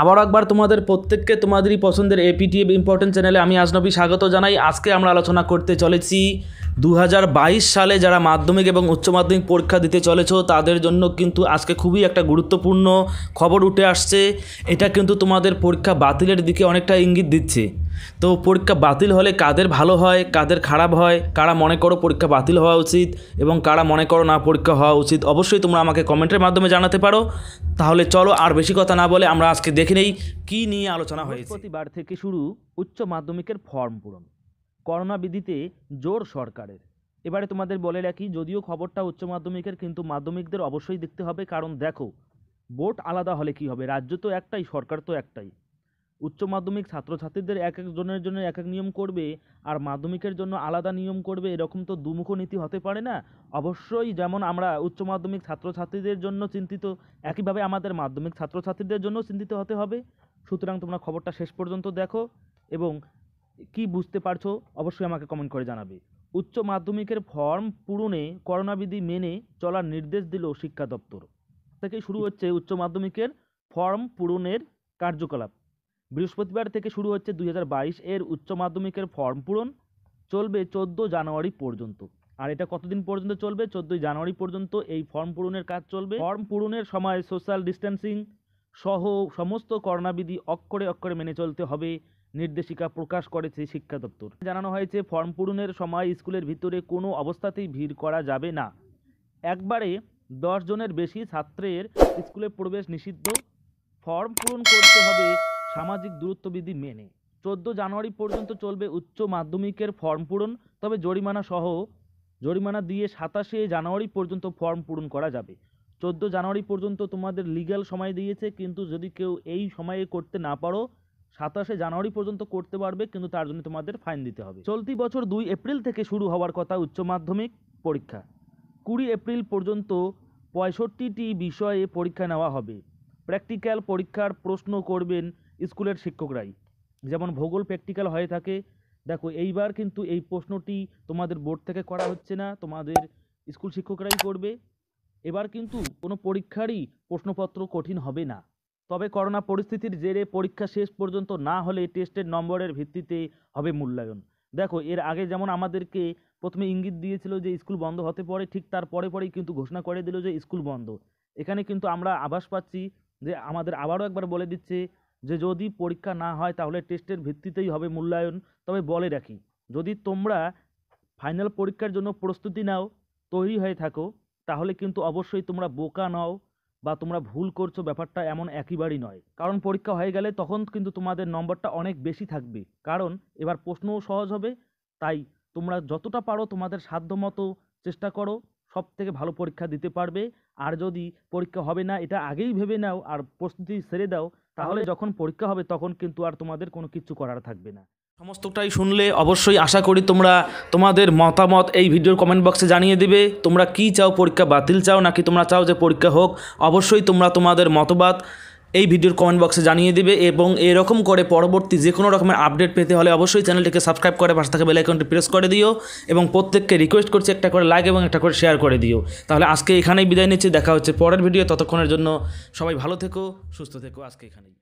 আবার একবার তোমাদের প্রত্যেককে তোমাদেরই পছন্দের এপিটিএফ ইম্পর্টেন্ট চ্যানেলে আমি আজনবী স্বাগত জানাই আজকে আমরা আলোচনা করতে চলেছি দু সালে যারা মাধ্যমিক এবং উচ্চ মাধ্যমিক পরীক্ষা দিতে চলেছ তাদের জন্য কিন্তু আজকে খুবই একটা গুরুত্বপূর্ণ খবর উঠে আসছে এটা কিন্তু তোমাদের পরীক্ষা বাতিলের দিকে অনেকটা ইঙ্গিত দিচ্ছে তো পরীক্ষা বাতিল হলে কাদের ভালো হয় কাদের খারাপ হয় কারা মনে করো পরীক্ষা বাতিল হওয়া উচিত এবং কারা মনে করো না পরীক্ষা হওয়া উচিত অবশ্যই তোমরা আমাকে কমেন্টের মাধ্যমে জানাতে পারো তাহলে চলো আর বেশি কথা না বলে আমরা আজকে দেখে নেই কী নিয়ে আলোচনা হয়েছে প্রতিবার থেকে শুরু উচ্চ মাধ্যমিকের ফর্ম পূরণ করোনা বিধিতে জোর সরকারের এবারে তোমাদের বলে রাখি যদিও খবরটা উচ্চ মাধ্যমিকের কিন্তু মাধ্যমিকদের অবশ্যই দেখতে হবে কারণ দেখো বোর্ড আলাদা হলে কি হবে রাজ্য তো একটাই সরকার তো একটাই উচ্চ মাধ্যমিক ছাত্রছাত্রীদের এক একজনের জন্য এক এক নিয়ম করবে আর মাধ্যমিকের জন্য আলাদা নিয়ম করবে এরকম তো দুমুখ নীতি হতে পারে না অবশ্যই যেমন আমরা উচ্চ মাধ্যমিক ছাত্রছাত্রীদের জন্য চিন্তিত একইভাবে আমাদের মাধ্যমিক ছাত্রছাত্রীদের জন্য চিন্তিত হতে হবে সুতরাং তোমরা খবরটা শেষ পর্যন্ত দেখো এবং কি বুঝতে পারছো অবশ্যই আমাকে কমেন্ট করে জানাবে উচ্চ মাধ্যমিকের ফর্ম পূরণে করোনাবিধি মেনে চলার নির্দেশ দিল শিক্ষা দপ্তর থেকে শুরু হচ্ছে উচ্চ মাধ্যমিকের ফর্ম পূরণের কার্যকলাপ বৃহস্পতিবার থেকে শুরু হচ্ছে দু এর উচ্চ মাধ্যমিকের ফর্ম পূরণ চলবে চোদ্দ জানুয়ারি পর্যন্ত আর এটা কতদিন পর্যন্ত চলবে চোদ্দোই জানুয়ারি পর্যন্ত এই ফর্ম পূরণের কাজ চলবে ফর্ম পূরণের সময় সোশ্যাল ডিস্টেন্সিং সহ সমস্ত করণাবিধি অক্ষরে অক্ষরে মেনে চলতে হবে নির্দেশিকা প্রকাশ করেছে শিক্ষা দপ্তর জানানো হয়েছে ফর্ম পূরণের সময় স্কুলের ভিতরে কোনো অবস্থাতেই ভিড় করা যাবে না একবারে দশ জনের বেশি ছাত্রের স্কুলে প্রবেশ নিষিদ্ধ ফর্ম পূরণ করতে হবে সামাজিক দূরত্ববিধি মেনে চোদ্দ জানুয়ারি পর্যন্ত চলবে উচ্চ মাধ্যমিকের ফর্ম পূরণ তবে জরিমানা সহ জরিমানা দিয়ে সাতাশে জানুয়ারি পর্যন্ত ফর্ম পূরণ করা যাবে চোদ্দ জানুয়ারি পর্যন্ত তোমাদের লিগ্যাল সময় দিয়েছে কিন্তু যদি কেউ এই সময়ে করতে না পারো সাতাশে জানুয়ারি পর্যন্ত করতে পারবে কিন্তু তার জন্য তোমাদের ফাইন দিতে হবে চলতি বছর দুই এপ্রিল থেকে শুরু হওয়ার কথা উচ্চ মাধ্যমিক পরীক্ষা কুড়ি এপ্রিল পর্যন্ত পঁয়ষট্টিটি বিষয়ে পরীক্ষা নেওয়া হবে প্র্যাকটিক্যাল পরীক্ষার প্রশ্ন করবেন স্কুলের শিক্ষকরাই যেমন ভূগোল প্র্যাকটিক্যাল হয়ে থাকে দেখো এইবার কিন্তু এই প্রশ্নটি তোমাদের বোর্ড থেকে করা হচ্ছে না তোমাদের স্কুল শিক্ষকরাই করবে এবার কিন্তু কোনো পরীক্ষারই প্রশ্নপত্র কঠিন হবে না তবে করোনা পরিস্থিতির জেরে পরীক্ষা শেষ পর্যন্ত না হলে টেস্টের নম্বরের ভিত্তিতে হবে মূল্যায়ন দেখো এর আগে যেমন আমাদেরকে প্রথমে ইঙ্গিত দিয়েছিল যে স্কুল বন্ধ হতে পারে ঠিক তার পরে পরেই কিন্তু ঘোষণা করে দিল যে স্কুল বন্ধ এখানে কিন্তু আমরা আভাস পাচ্ছি যে আমাদের আবারও একবার বলে দিচ্ছে যে যদি পরীক্ষা না হয় তাহলে টেস্টের ভিত্তিতেই হবে মূল্যায়ন তবে বলে রাখি যদি তোমরা ফাইনাল পরীক্ষার জন্য প্রস্তুতি নাও তৈরি হয়ে থাকো তাহলে কিন্তু অবশ্যই তোমরা বোকা নাও বা তোমরা ভুল করছো ব্যাপারটা এমন একইবারই নয় কারণ পরীক্ষা হয়ে গেলে তখন কিন্তু তোমাদের নম্বরটা অনেক বেশি থাকবে কারণ এবার প্রশ্নও সহজ হবে তাই তোমরা যতটা পারো তোমাদের সাধ্যমতো চেষ্টা করো সব থেকে ভালো পরীক্ষা দিতে পারবে আর যদি পরীক্ষা হবে না এটা আগেই ভেবে নাও আর প্রস্তুতি সেরে দাও তাহলে যখন পরীক্ষা হবে তখন কিন্তু আর তোমাদের কোনো কিছু করার থাকবে না সমস্তটাই শুনলে অবশ্যই আশা করি তোমরা তোমাদের মতামত এই ভিডিওর কমেন্ট বক্সে জানিয়ে দেবে তোমরা কি চাও পরীক্ষা বাতিল চাও নাকি তোমরা চাও যে পরীক্ষা হোক অবশ্যই তোমরা তোমাদের মতবাদ এই ভিডিওর কমেন্ট বক্সে জানিয়ে দেবে এবং এরকম করে পরবর্তী যে কোনো রকমের আপডেট পেতে হলে অবশ্যই চ্যানেলটিকে সাবস্ক্রাইব করে পাশে থাকা বেলাইকনটি প্রেস করে দিও এবং প্রত্যেককে রিকোয়েস্ট করছি একটা করে লাইক এবং একটা করে শেয়ার করে দিও তাহলে আজকে এখানেই বিদায় নিচ্ছি দেখা হচ্ছে পরের ভিডিও ততক্ষণের জন্য সবাই ভালো থেকো সুস্থ থেকো আজকে এখানেই